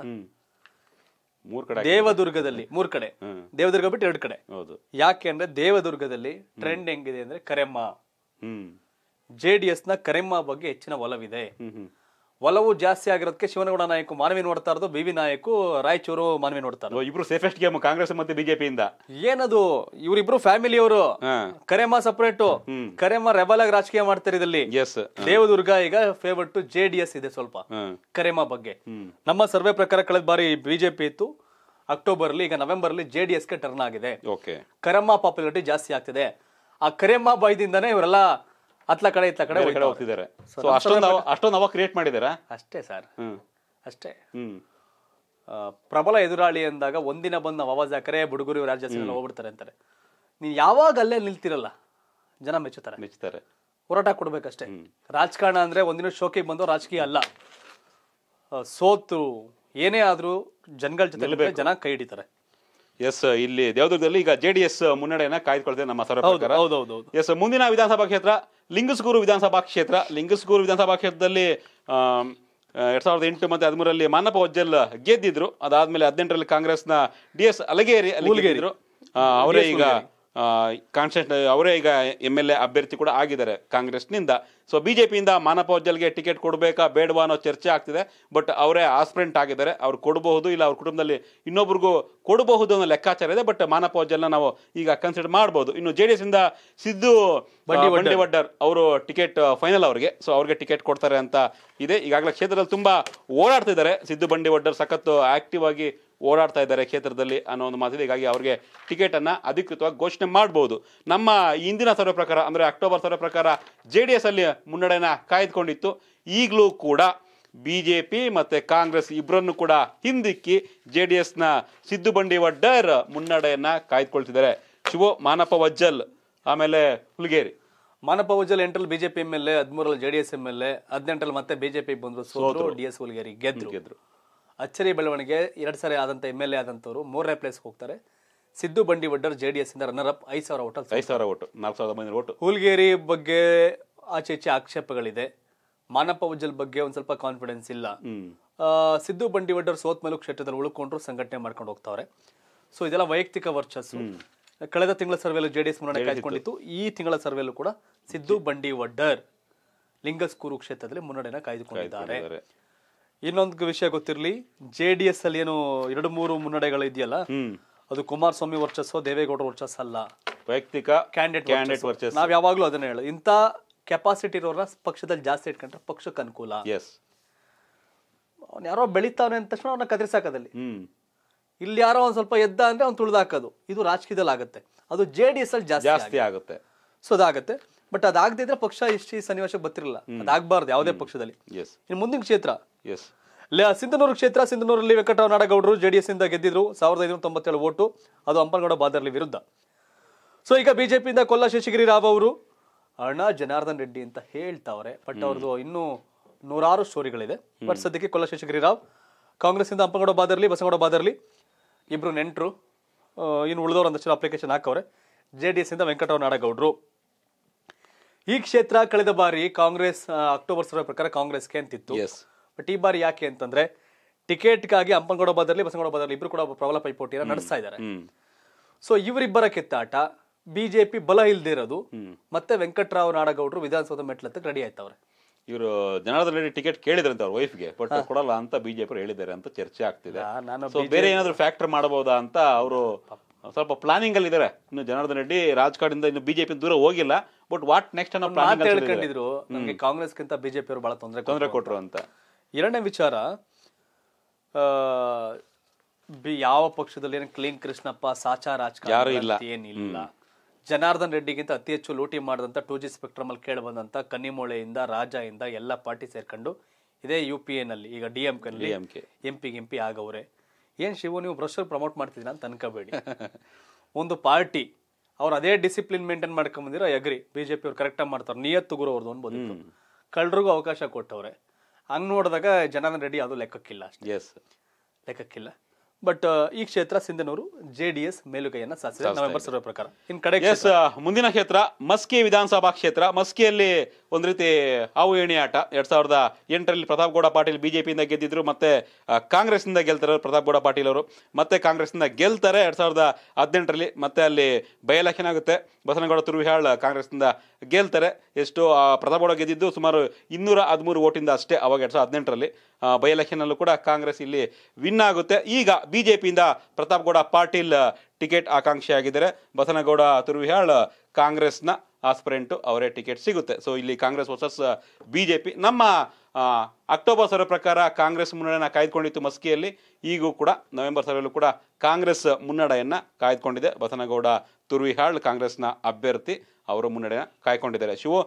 Speaker 1: ಮೂರ್ ಕಡೆ ದೇವದುರ್ಗದಲ್ಲಿ ಮೂರ್ ಕಡೆ ದೇವದುರ್ಗ ಬಿಟ್ಟು ಎರಡು ಕಡೆ ಹೌದು ಯಾಕೆ ಅಂದ್ರೆ ದೇವದುರ್ಗದಲ್ಲಿ ಟ್ರೆಂಡ್ ಹೆಂಗಿದೆ ಅಂದ್ರೆ ಕರೆಮ್ಮ ಜೆ ಡಿ ನ ಕರೆಮ್ಮ ಬಗ್ಗೆ ಹೆಚ್ಚಿನ ಒಲವಿದೆ ಒಲವು ಜಾಸ್ತಿ ಆಗಿರೋದಕ್ಕೆ ಶಿವನಗೌಡ ನಾಯಕ ಮಾನವಿ ನೋಡ್ತಾ ಇರೋದು ಬಿ ನಾಯಕು ರಾಯಚೂರು ಮಾನವಿ ನೋಡ್ತಾ ಇಬ್ರು ಸೇಫೆಸ್ಟ್ ಗೇಮ್ ಕಾಂಗ್ರೆಸ್ ಮತ್ತೆ ಬಿಜೆಪಿಯಿಂದ ಏನದು ಇವರಿಬ್ರು ಅವರು ಕರೆಮ ಸಪರೇಟ್ ಕರೆಮ್ಮ ರೆಬಲ್ ಆಗಿ ರಾಜಕೀಯ ಮಾಡ್ತಾರೆ ಎಸ್ ದೇವದುರ್ಗ ಈಗ ಫೇವರ್ಟ್ ಜೆ ಡಿ ಎಸ್ ಇದೆ ಸ್ವಲ್ಪ ಕರೆಮ ಬಗ್ಗೆ ನಮ್ಮ ಸರ್ವೆ ಪ್ರಕಾರ ಕಳೆದ ಬಾರಿ ಬಿಜೆಪಿ ಇತ್ತು ಅಕ್ಟೋಬರ್ ಅಲ್ಲಿ ಈಗ ನವೆಂಬರ್ ಅಲ್ಲಿ ಜೆ ಡಿ ಎಸ್ ಗೆ ಟರ್ನ್ ಆಗಿದೆ ಕರೆಮ್ಮ ಪಾಪ್ಯುಲಾರಿಟಿ ಜಾಸ್ತಿ ಆಗ್ತಿದೆ ಆ ಕರೆಮ್ಮ ಬಾಯ್ದಿಂದಾನೇ ಇವರೆಲ್ಲ ಅತ್ಲ ಕಡೆ ಇತ್ಲ ಕಡೆ ಕಡೆ ಹೋಗ್ತಿದ್ದಾರೆ ಸೊ ಅಷ್ಟೊಂದು ಅವ- ಅಷ್ಟೊಂದು ಅವಾಗ ಕ್ರಿಯೇಟ್ ಮಾಡಿದಾರಾ ಅಷ್ಟೇ ಸರ್ ಅಷ್ಟೇ ಹ್ಮ್ ಪ್ರಬಲ ಎದುರಾಳಿ ಅಂದಾಗ ಒಂದಿನ ಬಂದು ನಾವು ಆವಾಜ್ ಹಾಕರೆ ಬುಡುಗರು ರಾಜ್ಯ ಹೋಗ್ಬಿಡ್ತಾರೆ ಅಂತಾರೆ ನೀನು ಯಾವಾಗ ಅಲ್ಲೇ ನಿಲ್ತಿರಲ್ಲ ಜನ ಮೆಚ್ಚುತ್ತಾರೆ ಮೆಚ್ಚುತ್ತಾರೆ ಹೋರಾಟ ಕೊಡ್ಬೇಕಷ್ಟೇ ರಾಜಕಾರಣ ಅಂದ್ರೆ ಒಂದಿನ ಶೋಕಿಗೆ ಬಂದು ರಾಜಕೀಯ ಅಲ್ಲ ಸೋತು ಏನೇ ಆದ್ರೂ ಜನಗಳ ಜೊತೆ ಜನ ಕೈ ಹಿಡಿತಾರೆ
Speaker 2: ಎಸ್ ಇಲ್ಲಿ ದೇವದುರ್ಗದಲ್ಲಿ ಈಗ ಜೆಡಿಎಸ್ ಮುನ್ನಡೆಯನ್ನ ಕಾಯ್ದುಕೊಳ್ತೇವೆ ನಮ್ಮ ಸರ್ವ ಹೌದು ಹೌದು ಹೌದು ಹೌದು ಎಸ್ ಮುಂದಿನ ವಿಧಾನಸಭಾ ಕ್ಷೇತ್ರ ಲಿಂಗಸಗೂರು ವಿಧಾನಸಭಾ ಕ್ಷೇತ್ರ ಲಿಂಗಸಗೂರು ವಿಧಾನಸಭಾ ಕ್ಷೇತ್ರದಲ್ಲಿ ಎರಡ್ ಸಾವಿರದ ಎಂಟು ಮತ್ತು ಹದಿಮೂರರಲ್ಲಿ ಮಾನಪ ವಜ್ಜಲ್ ಗೆದ್ದಿದ್ರು ಅದಾದ್ಮೇಲೆ ಹದಿನೆಂಟರಲ್ಲಿ ಕಾಂಗ್ರೆಸ್ನ ಡಿ ಎಸ್ ಅಲಗೇರಿ ಗೆದ್ದಿದ್ರು ಅವರೇ ಈಗ ಕಾನ್ಸ್ಟೆಂಟ್ ಅವರೇ ಈಗ ಎಮ್ ಎಲ್ ಎ ಅಭ್ಯರ್ಥಿ ಕೂಡ ಆಗಿದ್ದಾರೆ ಕಾಂಗ್ರೆಸ್ನಿಂದ ಸೊ ಬಿ ಜೆ ಪಿಯಿಂದ ಮಾನಪ್ಪ ಉಜ್ಜಲ್ಗೆ ಟಿಕೆಟ್ ಕೊಡಬೇಕಾ ಬೇಡವಾ ಅನ್ನೋ ಚರ್ಚೆ ಆಗ್ತಿದೆ ಬಟ್ ಅವರೇ ಆಸ್ಪ್ರೆಂಟ್ ಆಗಿದ್ದಾರೆ ಅವ್ರು ಕೊಡಬಹುದು ಇಲ್ಲ ಅವ್ರ ಕುಟುಂಬದಲ್ಲಿ ಇನ್ನೊಬ್ರಿಗೂ ಕೊಡಬಹುದು ಅನ್ನೋ ಲೆಕ್ಕಾಚಾರ ಇದೆ ಬಟ್ ಮಾನಪ ಉಜ್ಜಲ್ನ ನಾವು ಈಗ ಕನ್ಸಿಡರ್ ಮಾಡ್ಬೋದು ಇನ್ನು ಜೆ ಡಿ ಎಸ್ ಇಂದ ಸಿದ್ದು ಬಂಡಿ ವಡ್ಡರ್ ಅವರು ಟಿಕೆಟ್ ಫೈನಲ್ ಅವರಿಗೆ ಸೊ ಅವ್ರಿಗೆ ಟಿಕೆಟ್ ಕೊಡ್ತಾರೆ ಅಂತ ಇದೆ ಈಗಾಗಲೇ ಕ್ಷೇತ್ರದಲ್ಲಿ ತುಂಬಾ ಓಡಾಡ್ತಿದ್ದಾರೆ ಸಿದ್ದು ಬಂಡಿ ವಡ್ಡರ್ ಸಖತ್ತು ಆಕ್ಟಿವ್ ಆಗಿ ಓಡಾಡ್ತಾ ಇದ್ದಾರೆ ಕ್ಷೇತ್ರದಲ್ಲಿ ಅನ್ನೋ ಒಂದು ಮಾತಿದೆ ಹೀಗಾಗಿ ಅವರಿಗೆ ಅನ್ನ ಅಧಿಕೃತವಾಗಿ ಘೋಷಣೆ ಮಾಡ್ಬೋದು ನಮ್ಮ ಇಂದಿನ ಸರ್ವೆ ಪ್ರಕಾರ ಅಂದ್ರೆ ಅಕ್ಟೋಬರ್ ಸರ್ವೆ ಪ್ರಕಾರ ಜೆ ಡಿ ಅಲ್ಲಿ ಮುನ್ನಡೆಯನ್ನ ಕಾಯ್ದುಕೊಂಡಿತ್ತು ಈಗಲೂ ಕೂಡ ಬಿಜೆಪಿ ಮತ್ತೆ ಕಾಂಗ್ರೆಸ್ ಇಬ್ಬರನ್ನು ಕೂಡ ಹಿಂದಿಕ್ಕಿ ಜೆ ಡಿ ಎಸ್ನ ಸಿದ್ದು ವಡ್ಡರ್ ಮುನ್ನಡೆಯನ್ನು ಕಾಯ್ದುಕೊಳ್ತಿದ್ದಾರೆ ಶಿವೋ ಮಾನಪ್ಪ
Speaker 1: ವಜ್ಜಲ್ ಆಮೇಲೆ ಹುಲಗೇರಿ ಮಾನಪ್ಪ ವಜ್ಜಲ್ ಎಂಟರಲ್ಲಿ ಬಿಜೆಪಿ ಎಮ್ ಎಲ್ ಎ ಹದಿಮೂರಲ್ಲಿ ಜೆಡಿಎಸ್ ಎಮ್ ಎಲ್ ಎ ಹದಿನೆಂಟರಲ್ಲಿ ಮತ್ತೆ ಬಿಜೆಪಿ ಬಂದ್ರು ಸೋತರು ಡಿ ಎಸ್ ಹುಲಗೇರಿ ಗೆದ್ರು ಗೆದ್ರು ಅಚ್ಚರಿ ಬೆಳವಣಿಗೆ ಎರಡು ಸಾರಿ ಆದಂತ ಎಮ್ ಎಲ್ ಎ ಆದಂಥವ್ರು ಮೂರನೇ ಪ್ಲೇಸ್ಗೆ ಹೋಗ್ತಾರೆ Siddu Bandi Vaddar J D S ಇಂದ ರನ್ನರ್ ಅಪ್ ಐದು ಸಾವಿರ ಓಟಲ್ ಐದು ಸಾವಿರ
Speaker 2: ಓಟು ನಾಲ್ಕು ಸಾವಿರದ ಒಂಬೈನೂರು
Speaker 1: ಹುಲ್ಗೇರಿ ಬಗ್ಗೆ ಆಚೆ ಈಚೆ ಆಕ್ಷೇಪಗಳಿದೆ ಮಾನಪ್ಪ ಉಜ್ಜಲ್ ಬಗ್ಗೆ ಒಂದ್ ಸ್ವಲ್ಪ ಕಾನ್ಫಿಡೆನ್ಸ್ ಇಲ್ಲ ಸಿದ್ದು ಬಂಡಿ ವಡ್ಡರ್ ಸೋತ್ ಮೇಲೂ ಕ್ಷೇತ್ರದಲ್ಲಿ ಉಳ್ಕೊಂಡ್ರು ಸಂಘಟನೆ ಮಾಡ್ಕೊಂಡು ಹೋಗ್ತಾವ್ರೆ ಸೊ ಇದೆಲ್ಲ ವೈಯಕ್ತಿಕ ವರ್ಚಸ್ಸು ಕಳೆದ ತಿಂಗಳ ಸರ್ವೆಲ್ಲೂ ಜೆ ಡಿ ಎಸ್ ಮುನ್ನಡೆ ಕಾಯ್ದುಕೊಂಡಿತ್ತು ಈ ತಿಂಗಳ ಸರ್ವೇಲ್ಲೂ ಕೂಡ ಸಿದ್ದು ಬಂಡಿ ವಡ್ಡರ್ ಲಿಂಗಸ್ಕೂರು ಕ್ಷೇತ್ರದಲ್ಲಿ ಮುನ್ನಡೆಯನ್ನು ಕಾಯ್ದುಕೊಂಡಿದ್ದಾರೆ ಇನ್ನೊಂದು ವಿಷಯ ಗೊತ್ತಿರಲಿ ಜೆ ಡಿ ಎಸ್ ಅಲ್ಲಿ ಏನು ಎರಡು ಮೂರು ಮುನ್ನಡೆಗಳು ಇದೆಯಲ್ಲ ಅದು ಕುಮಾರಸ್ವಾಮಿ ವರ್ಚಸ್ಸು ದೇವೇಗೌಡ ವರ್ಚಸ್ ಅಲ್ಲ ವೈಯಕ್ತಿಕ ಕ್ಯಾಂಡಿಡೇಟ್ ಕ್ಯಾಂಡಿಡೇಟ್ ವರ್ಚಸ್ ನಾವು ಯಾವಾಗಲೂ ಅದನ್ನ ಹೇಳ ಇಂಥ ಕೆಪಾಸಿಟಿ ಇರೋರ ಪಕ್ಷದಲ್ಲಿ ಜಾಸ್ತಿ ಇಟ್ಕೊಂಡ್ರೆ ಪಕ್ಷಕ್ಕೆ ಅನುಕೂಲ ಎಸ್ ಅವ್ನು ಯಾರೋ ಬೆಳಿತಾವನೆ ಅಂದ ತಕ್ಷಣ ಅವನ ಕದರಿಸಾಕದಲ್ಲಿ ಇಲ್ಲಿ ಯಾರೋ ಒಂದ್ ಸ್ವಲ್ಪ ಎದ್ದ ಅಂದ್ರೆ ಅವ್ನು ತುಳಿದಾಕೋದು ಇದು ರಾಜಕೀಯದಲ್ಲಿ ಆಗುತ್ತೆ ಅದು ಜೆ ಡಿ ಎಸ್ ಅಲ್ಲಿ ಜಾಸ್ತಿ ಆಗುತ್ತೆ ಸೊ ಅದಾಗುತ್ತೆ ಬಟ್ ಅದಾಗದೇ ಇದ್ರೆ ಪಕ್ಷ ಎಷ್ಟು ಈ ಸನ್ನಿವೇಶಕ್ಕೆ ಬರ್ತಿರಲ್ಲ ಅದಾಗಬಾರ್ದು ಯಾವುದೇ ಪಕ್ಷದಲ್ಲಿ ಇನ್ನು ಮುಂದಿನ ಕ್ಷೇತ್ರ ಎಸ್ ಸಿಂಧನೂರು ಕ್ಷೇತ್ರ ಸಿಂಧನೂರಲ್ಲಿ ವೆಂಕಟರಾವ್ ಜೆಡಿಎಸ್ ಇಂದ ಗೆದ್ದಿದ್ರು ಸಾವಿರದ ಐನೂರ ತೊಂಬತ್ತೇಳು ಓಟು ಅದು ಅಂಪನಗೌಡ ಬಾದರ್ಲಿ ವಿರುದ್ಧ ಸೊ ಈಗ ಬಿಜೆಪಿಯಿಂದ ಕೊಲ್ಲ ಶೇಷಗಿರಿ ರಾವ್ ಅವರು ಅಣ್ಣ ಜನಾರ್ದನ್ ರೆಡ್ಡಿ ಅಂತ ಹೇಳ್ತಾವ್ರೆ ಬಟ್ ಅವ್ರದ್ದು ಇನ್ನೂ ನೂರಾರು ಸ್ಟೋರಿಗಳಿದೆ ಬಟ್ ಸದ್ಯಕ್ಕೆ ಕೊಲ್ಲ ಶೇಷಗಿರಿ ರಾವ್ ಕಾಂಗ್ರೆಸ್ ಇಂದ ಬಾದರ್ಲಿ ಬಸಗೌಡ ಬಾದರ್ಲಿ ಇಬ್ರು ನೆಂಟರು ಇನ್ನು ಉಳಿದವರು ಒಂದಷ್ಟು ಅಪ್ಲಿಕೇಶನ್ ಹಾಕವ್ರೆ ಜೆ ಡಿ ಎಸ್ ಇಂದ ವೆಂಕಟರಾವ್ ನಾಡಗೌಡರು ಈ ಕ್ಷೇತ್ರ ಕಳೆದ ಬಾರಿ ಕಾಂಗ್ರೆಸ್ ಅಕ್ಟೋಬರ್ ಸರ್ವೆ ಪ್ರಕಾರ ಕಾಂಗ್ರೆಸ್ಗೆ ಅಂತಿತ್ತು ಬಟ್ ಈ ಬಾರಿ ಯಾಕೆ ಅಂತಂದ್ರೆ ಟಿಕೆಟ್ಗಾಗಿ ಅಂಪನಗೌಡ ಬದಲಿ ಬಸನಗೌಡ ಬದಲಿ ಇಬ್ರು ಕೂಡ ಪ್ರಬಲ ಪೈಪೋಟಿ ನಡೆಸ್ತಾ ಇದ್ದಾರೆ ಸೊ ಇವರಿಬ್ಬರ ಕಿತ್ತಾಟ ಬಿಜೆಪಿ ಬಲ ಇಲ್ದಿರೋದು ಮತ್ತೆ ವೆಂಕಟರಾವ್ ನಾಡಗೌಡರು ವಿಧಾನಸೌಧ ಮೆಟ್ಲತ್ತಕ್ಕೆ ರೆಡಿ ಆಯ್ತವ್ರೆ
Speaker 2: ಇವರು ಜನಾರ್ದನ್ ರೆಡ್ಡಿ ಟಿಕೆಟ್ ಅಂತ ಅವ್ರ ವೈಫ್ಗೆ ಬಟ್ ಕೊಡಲ್ಲ ಅಂತ ಬಿಜೆಪಿ ಹೇಳಿದ್ದಾರೆ ಅಂತ ಚರ್ಚೆ ಆಗ್ತಿದೆ ಬೇರೆ ಏನಾದ್ರು ಫ್ಯಾಕ್ಟರ್ ಮಾಡಬಹುದಾ ಅಂತ ಅವರು ಸ್ವಲ್ಪ ಪ್ಲಾನಿಂಗ್ ಅಲ್ಲಿ ಇದಾರೆ ಇನ್ನು ಜನಾರ್ದನ್ ರೆಡ್ಡಿ ರಾಜಕಾರಣದಿಂದ ಇನ್ನು ಬಿಜೆಪಿ ದೂರ ಹೋಗಿಲ್ಲ ಬಟ್ ವಾಟ್ ನೆಕ್ಸ್ಟ್ ಅನ್ನೋ ಪ್ಲಾನ್ ಹೇಳ್ಕೊಂಡಿದ್ರು
Speaker 1: ನಮಗೆ ಕಿಂತ ಬಿಜೆಪಿ ಅವರು ಬಹಳ ತೊಂದರೆ ತೊಂದರೆ ಕೊಟ್ಟರು ಅಂತ ಎರಡನೇ ವಿಚಾರ ಬಿ ಯಾವ ಪಕ್ಷದಲ್ಲಿ ಏನು ಕ್ಲೀನ್ ಕೃಷ್ಣಪ್ಪ ಸಾಚಾ ಯಾರು ಇಲ್ಲ ಏನಿಲ್ಲ ಜನಾರ್ದನ್ ರೆಡ್ಡಿಗಿಂತ ಅತಿ ಹೆಚ್ಚು ಲೂಟಿ ಮಾಡಿದಂತ ಟು ಜಿ ಸ್ಪೆಕ್ಟ್ರಮ್ ಅಲ್ಲಿ ಕೇಳಿ ಬಂದಂಥ ಕನ್ನಿಮೂಳೆಯಿಂದ ರಾಜಾಯಿಂದ ಎಲ್ಲ ಪಾರ್ಟಿ ಸೇರ್ಕೊಂಡು ಇದೇ ಯು ಪಿ ಎನಲ್ಲಿ ಈಗ D M K M K M P ಆಗವ್ರೆ ಏನು ಶಿವು ನೀವು ಬ್ರಷರ್ ಪ್ರಮೋಟ್ ಮಾಡ್ತಿದ್ದೀನಿ ಅಂತ ಅನ್ಕೋಬೇಡಿ ಒಂದು ಪಾರ್ಟಿ ಅವ್ರು ಅದೇ ಡಿಸಿಪ್ಲಿನ್ ಮೇಂಟೈನ್ ಬಿ ಅಗ್ರಿ ಬಿಜೆಪಿ ಅವ್ರು ಕರೆಕ್ಟಾಗಿ ಮಾಡ್ತಾರೆ ನಿಯತ್ತು ಗುರು ಅವ್ರದ್ದು ಅನ್ಬೋದಿತ್ತು ಕಳ್ಳರಿಗೂ ಅವಕಾಶ ಕೊಟ್ಟವ್ರೆ ಹಂಗ್ ನೋಡಿದಾಗ ಜನನ ರೆಡಿ ಅದು ಲೆಕ್ಕಕ್ಕಿಲ್ಲ ಅಷ್ಟೇ ಲೆಕ್ಕಕ್ಕಿಲ್ಲ ಬಟ್ uh, ಈ ಕ್ಷೇತ್ರ ಸಿಂಧನೂರು ಜೆ ಡಿ ಎಸ್ ಮೇಲುಗೈಯನ್ನು ಸಾಧಿಸಿದೆ ನವೆಂಬರ್ ಪ್ರಕಾರ ಇನ್ ಕಡೆ
Speaker 2: ಎಸ್ uh, ಮುಂದಿನ ಕ್ಷೇತ್ರ ಮಸ್ಕಿ ವಿಧಾನಸಭಾ ಕ್ಷೇತ್ರ ಮಸ್ಕಿಯಲ್ಲಿ ಒಂದು ರೀತಿ ಹಾವು ಏಣಿ ಆಟ ಎರಡ್ ಸಾವಿರದ ಎಂಟರಲ್ಲಿ ಪ್ರತಾಪ್ ಗೌಡ ಪಾಟೀಲ್ ಬಿಜೆಪಿಯಿಂದ ಗೆದ್ದಿದ್ರು ಮತ್ತೆ ಕಾಂಗ್ರೆಸ್ನಿಂದ ಗೆಲ್ತಾರೆ ಪ್ರತಾಪ್ ಗೌಡ ಪಾಟೀಲ್ ಅವರು ಮತ್ತೆ ಇಂದ ಗೆಲ್ತಾರೆ ಎರಡ್ ಸಾವಿರದ ಹದಿನೆಂಟರಲ್ಲಿ ಮತ್ತೆ ಅಲ್ಲಿ ಬೈ ಎಲೆಕ್ಷನ್ ಆಗುತ್ತೆ ಬಸನಗೌಡ ಕಾಂಗ್ರೆಸ್ ಕಾಂಗ್ರೆಸ್ನಿಂದ ಗೆಲ್ತಾರೆ ಎಷ್ಟು ಪ್ರತಾಪ್ ಗೌಡ ಗೆದ್ದಿದ್ದು ಸುಮಾರು ಇನ್ನೂರ ಹದಿಮೂರು ಓಟಿಂದ ಅಷ್ಟೇ ಅವಾಗ ಎರಡ್ ಸಾವಿರದ ಹದಿನೆಂಟರಲ್ಲಿ ಬೈ ಅಲ್ಲೂ ಕೂಡ ಕಾಂಗ್ರೆಸ್ ಇಲ್ಲಿ ವಿನ್ ಆಗುತ್ತೆ ಈಗ ಬಿಜೆಪಿಯಿಂದ ಪ್ರತಾಪ್ಗೌಡ ಪಾಟೀಲ್ ಟಿಕೆಟ್ ಆಕಾಂಕ್ಷಿಯಾಗಿದ್ದಾರೆ ಬಸನಗೌಡ ತುರುವಿಹಾಳ್ ಕಾಂಗ್ರೆಸ್ನ ಆಸ್ಪರೆಂಟು ಅವರೇ ಟಿಕೆಟ್ ಸಿಗುತ್ತೆ ಸೊ ಇಲ್ಲಿ Congress versus B J P ನಮ್ಮ ಅಕ್ಟೋಬರ್ ಸರ್ವೆ ಪ್ರಕಾರ ಕಾಂಗ್ರೆಸ್ ಮುನ್ನಡೆಯನ್ನು ಕಾಯ್ದುಕೊಂಡಿತ್ತು ಮಸ್ಕಿಯಲ್ಲಿ ಈಗೂ ಕೂಡ ನವೆಂಬರ್ ಸರ್ವೆಯಲ್ಲೂ ಕೂಡ ಕಾಂಗ್ರೆಸ್ ಮುನ್ನಡೆಯನ್ನು ಕಾಯ್ದುಕೊಂಡಿದೆ ಬಸನಗೌಡ ತುರ್ವಿಹಾಳ್ ಕಾಂಗ್ರೆಸ್ನ ಅಭ್ಯರ್ಥಿ ಅವರ ಮುನ್ನಡೆ ಕಾಯ್ಕೊಂಡಿದ್ದಾರೆ ಶಿವು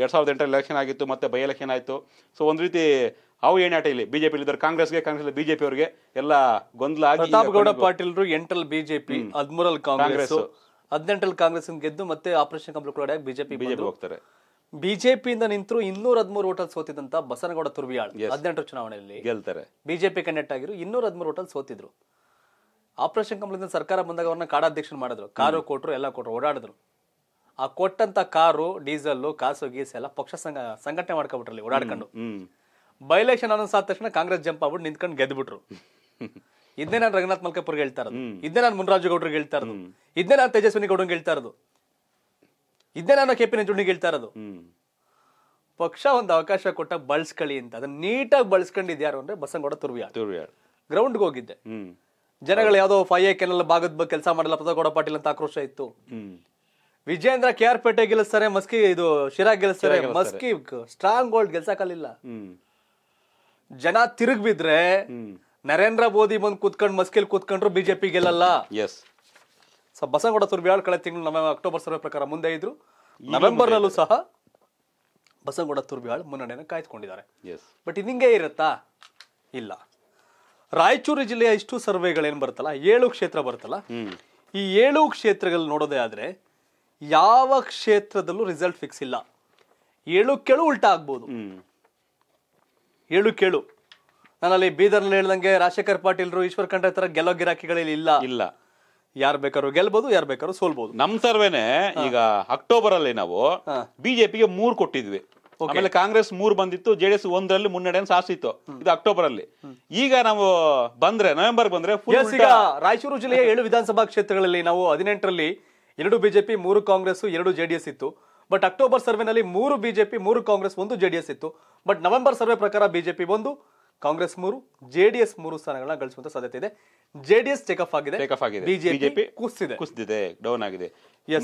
Speaker 2: ಎರಡು ಸಾವಿರದ ಎಂಟರಲ್ಲಿ ಎಲೆಕ್ಷನ್ ಆಗಿತ್ತು ಮತ್ತೆ ಬೈ ಎಲೆಕ್ಷನ್ ಆಯಿತು ಸೊ ಒಂದು ರೀತಿ ಅವು ಏನಾಟ ಇಲ್ಲಿ ಬಿಜೆಪಿ ಇದ್ದಾರೆ ಕಾಂಗ್ರೆಸ್ಗೆ ಕಾಂಗ್ರೆಸ್ ಬಿಜೆಪಿ ಅವರಿಗೆ ಎಲ್ಲ
Speaker 1: ಗೊಂದಲ ಪ್ರತಾಪ್ ಗೌಡ ಪಾಟೀಲ್ರು ಜೆ ಬಿಜೆಪಿ ಹದಿಮೂರಲ್ಲಿ ಕಾಂಗ್ರೆಸ್ ಹದಿನೆಂಟರಲ್ಲಿ ಕಾಂಗ್ರೆಸ್ ಗೆದ್ದು ಮತ್ತೆ ಆಪರೇಷನ್ ಪಿ ಆಗಿ ಬಿಜೆಪಿ ಬಿಜೆಪಿ ಹೋಗ್ತಾರೆ ಬಿಜೆಪಿಯಿಂದ ನಿಂತರು ಇನ್ನೂರ ಹದಿಮೂರು ಓಟಲ್ ಸೋತಿದಂತ ಬಸನಗೌಡ ತುರ್ವಿಯಾಳ್ ಹದಿನೆಂಟರ ಚುನಾವಣೆಯಲ್ಲಿ ಗೆಲ್ತಾರೆ ಬಿಜೆಪಿ ಕನೆಕ್ಟ್ ಆಗಿರು ಇನ್ನೂರ ಹದಿಮೂರು ಓಟಲ್ ಸೋತಿದ್ರು ಆಪರೇಷನ್ ಕಂಪ್ಲೀಟ್ ಸರ್ಕಾರ ಬಂದಾಗ ಅವ್ರನ್ನ ಕಾಡಾಧ್ಯಕ್ಷರು ಮಾಡಿದ್ರು ಕಾರು ಕೊಟ್ರು ಎಲ್ಲ ಕೊಟ್ರು ಓಡಾಡಿದ್ರು ಆ ಕೊಟ್ಟಂತ ಕಾರು ಡೀಸೆಲ್ ಕಾಸು ಗೀಸು ಎಲ್ಲ ಪಕ್ಷ ಸಂಘ ಸಂಘಟನೆ ಮಾಡ್ಕೊಬಿಟ್ರಲ್ಲಿ ಓಡಾಡ್ಕೊಂಡು ಬೈ ಎಲೆಕ್ಷನ್ ಅನೌನ್ಸ್ ಆದ ತಕ್ಷಣ ಕಾಂಗ್ರೆಸ್ ಜಂಪ್ ಆಗ್ಬಿಟ್ಟು ನಿಂತ್ಕೊಂಡು ಗೆದ್ಬಿಟ್ರು ಇದನ್ನೇ ನಾನು ರಘುನಾಥ್ ಮಲ್ಕಪುರ್ಗೆ ಹೇಳ್ತಾ ಇರೋದು ಇದನ್ನೇ ನಾನು ಮುನ್ರಾಜು ಗೌಡ್ರಿಗೆ ಹೇಳ್ತಾ ಇರೋದು ಇದನ್ನೇ ನಾನು ತೇಜಸ್ವಿನಿ ಗೌಡಂಗೆ ಹೇಳ್ತಾ ಇರೋದು ಇದನ್ನೇ ನಾನು ಕೆಪಿ ಪಿ ನಂಜುಣ್ಣಿಗೆ ಹೇಳ್ತಾ ಇರೋದು ಪಕ್ಷ ಒಂದು ಅವಕಾಶ ಕೊಟ್ಟ ಬಳಸ್ಕೊಳ್ಳಿ ಅಂತ ಅದನ್ನ ನೀಟಾಗಿ ಬಳಸ್ಕೊಂಡಿದ್ದು ಯಾರು ಅಂದ್ರೆ ಬಸಂಗೌಡ ತುರ್ವಿಯಾಳ್ ಗ್ರೌಂಡ್ ಗ್ರೌಂಡ್ಗೆ ಹೋಗಿದ್ದೆ ಜನಗಳು ಯಾವ್ದೋ ಫೈ ಎ ಕೆನಲ್ ಭಾಗದ ಬಗ್ಗೆ ಕೆಲಸ ಮಾಡಲ್ಲ ಬಸನಗೌಡ ಪಾಟೀಲ್ ಅಂತ ಆಕ್ರೋಶ ಇತ್ತು ವಿಜೇಂದ್ರ ಕೆ ಆರ್ ಪೇಟೆ ಗೆಲ್ಲಿಸ್ತಾರೆ ಮಸ್ಕಿ ಇದು ಶಿರಾ ಗೆಲ್ಲಿಸ್ತಾರೆ ಮಸ್ಕಿ ಸ್ಟ್ರಾಂಗ್ ಗೋಲ್ಡ್ ಗೆಲ್ಸಕ್ಕಾಗಲಿಲ್ಲ ಜನ ತಿರುಗ್ ನರೇಂದ್ರ ಮೋದಿ ಬಂದು ಕೂತ್ಕೊಂಡು ಮಸ್ಕಿಲ್ ಕೂತ್ಕೊಂಡ್ರು ಬಿಜೆಪಿ ಗೆಲ್ಲಲ್ಲ ಎಸ್ ಸೊ ಬಸನಗೌಡ ಕಳೆದ ತಿಂಗಳು ನಮ್ಮ ಅಕ್ಟೋಬರ್ ಸರ್ವೆ ಪ್ರಕಾರ ಮುಂದೆ ಇದ್ರು ನವೆಂಬರ್ ನಲ್ಲೂ ಸಹ ಬಸನಗೌಡ ಹಾಳು ಮುನ್ನಡೆಯನ್ನು ಕಾಯ್ದುಕೊಂಡಿದ್ದಾರೆ ಬಟ್ ಹಿಂಗೆ ಇರುತ್ತಾ ಇಲ್ಲ ರಾಯಚೂರು ಜಿಲ್ಲೆಯ ಇಷ್ಟು ಸರ್ವೆಗಳೇನು ಬರುತ್ತಲ್ಲ ಏಳು ಕ್ಷೇತ್ರ ಬರುತ್ತಲ್ಲ ಈ ಏಳು ಕ್ಷೇತ್ರಗಳು ನೋಡೋದೇ ಆದ್ರೆ ಯಾವ ಕ್ಷೇತ್ರದಲ್ಲೂ ರಿಸಲ್ಟ್ ಫಿಕ್ಸ್ ಇಲ್ಲ ಏಳು ಕೇಳು ಉಲ್ಟಾ ಆಗ್ಬೋದು ಏಳು ಕೇಳು ನಾನಲ್ಲಿ ಬೀದರ್ನಲ್ಲಿ ಹೇಳ್ದಂಗೆ ರಾಜಶೇಖರ್ ಪಾಟೀಲ್ರು ಈಶ್ವರ್ ಖಂಡ್ರೆ ತರ ಗೆಲ್ಲೋ ಗಿರಾಕಿಗಳಲ್ಲಿ ಇಲ್ಲ ಇಲ್ಲ ಯಾರು ಬೇಕಾದ್ರು ಗೆಲ್ಬಹುದು ಯಾರು ಬೇಕಾದ್ರು ಸೋಲ್ಬಹುದು ನಮ್
Speaker 2: ಸರ್ವೆನೆ ಈಗ ಅಕ್ಟೋಬರ್ ಅಲ್ಲಿ ನಾವು ಬಿಜೆಪಿಗೆ ಮೂರ್ ಕೊಟ್ಟಿದ್ವಿ ಆಮೇಲೆ ಕಾಂಗ್ರೆಸ್ ಮೂರ್ ಬಂದಿತ್ತು ಜೆಡಿಎಸ್ ಒಂದರಲ್ಲಿ ಮುನ್ನಡೆ ಸಾಸಿತ್ತು ಇದು ಅಕ್ಟೋಬರ್ ಅಲ್ಲಿ ಈಗ ನಾವು ಬಂದ್ರೆ
Speaker 1: ನವೆಂಬರ್ ಬಂದ್ರೆ ರಾಯಚೂರು ಜಿಲ್ಲೆಯ ಏಳು ವಿಧಾನಸಭಾ ಕ್ಷೇತ್ರಗಳಲ್ಲಿ ನಾವು ಹದಿನೆಂಟರಲ್ಲಿ ಎರಡು ಬಿಜೆಪಿ ಮೂರು ಕಾಂಗ್ರೆಸ್ ಎರಡು ಜೆಡಿಎಸ್ ಇತ್ತು ಬಟ್ ಅಕ್ಟೋಬರ್ ಸರ್ವೆನಲ್ಲಿ ಮೂರು ಬಿಜೆಪಿ ಮೂರು ಕಾಂಗ್ರೆಸ್ ಒಂದು ಜೆಡಿಎಸ್ ಇತ್ತು ಬಟ್ ನವೆಂಬರ್ ಸರ್ವೆ ಪ್ರಕಾರ ಬಿಜೆಪಿ ಒಂದು ಕಾಂಗ್ರೆಸ್ ಮೂರು ಜೆಡಿಎಸ್ ಮೂರು ಸ್ಥಾನಗಳನ್ನ ಗಳಿಸುವಂತ ಸಾಧ್ಯತೆ ಇದೆ ಜೆಡಿಎಸ್ ಟೇಕಫ್ ಆಗಿದೆ ಚೆಕ್ಅಪ್ ಆಗಿದೆ ಬಿಜೆಪಿ
Speaker 2: ಕುಸಿದೆ ಕುಸಿದಿದೆ ಡೌನ್ ಆಗಿದೆ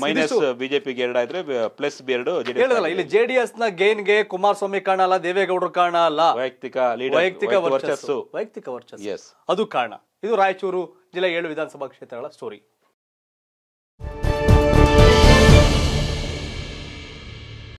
Speaker 2: ಮೈನಸ್ ಬಿಜೆಪಿಗೆ ಎರಡಾದ್ರೆ ಪ್ಲಸ್ ಎರಡು ಹೇಳಲ್ಲ ಇಲ್ಲಿ
Speaker 1: ಜೆಡಿಎಸ್ ನ ಗೇನ್ ಗೆ ಕುಮಾರಸ್ವಾಮಿ ಕಾಣಲ್ಲ ದೇವೇಗೌಡರು ಕಾಣಲ್ಲ ವೈಯಕ್ತಿಕ ವೈಯಕ್ತಿಕ ವರ್ಚಸ್ಸು ವೈಯಕ್ತಿಕ ವರ್ಚಸ್ಸು ಅದು ಕಾರಣ ಇದು ರಾಯಚೂರು ಜಿಲ್ಲಾ ಏಳು ವಿಧಾನಸಭಾ ಕ್ಷೇತ್ರಗಳ ಸ್ಟೋರಿ